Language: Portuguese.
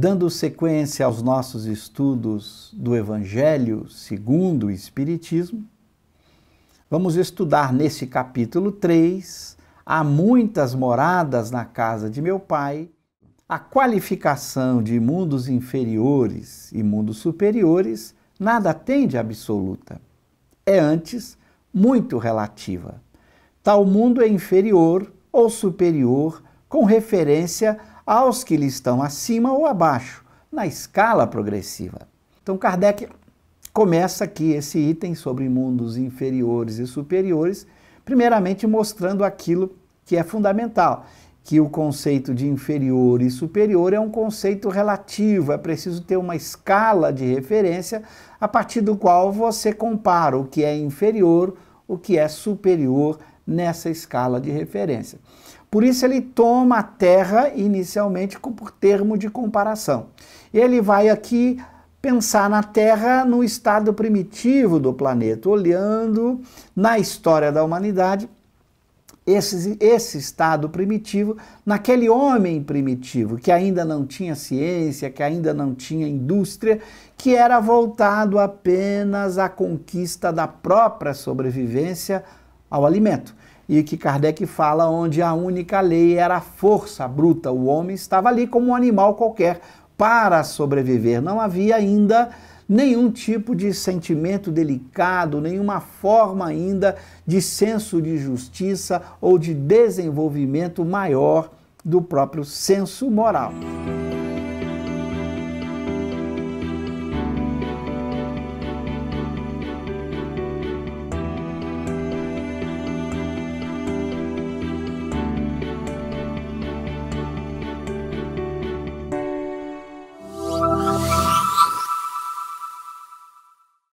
dando sequência aos nossos estudos do Evangelho segundo o Espiritismo, vamos estudar nesse capítulo 3 Há muitas moradas na casa de meu pai. A qualificação de mundos inferiores e mundos superiores nada tem de absoluta. É antes muito relativa. Tal mundo é inferior ou superior com referência aos que lhe estão acima ou abaixo, na escala progressiva. Então, Kardec começa aqui esse item sobre mundos inferiores e superiores, primeiramente mostrando aquilo que é fundamental, que o conceito de inferior e superior é um conceito relativo, é preciso ter uma escala de referência a partir do qual você compara o que é inferior, o que é superior nessa escala de referência. Por isso ele toma a terra inicialmente por termo de comparação. Ele vai aqui pensar na Terra no estado primitivo do planeta, olhando na história da humanidade esse, esse estado primitivo, naquele homem primitivo que ainda não tinha ciência, que ainda não tinha indústria, que era voltado apenas à conquista da própria sobrevivência ao alimento e que Kardec fala onde a única lei era a força bruta. O homem estava ali como um animal qualquer para sobreviver. Não havia ainda nenhum tipo de sentimento delicado, nenhuma forma ainda de senso de justiça ou de desenvolvimento maior do próprio senso moral.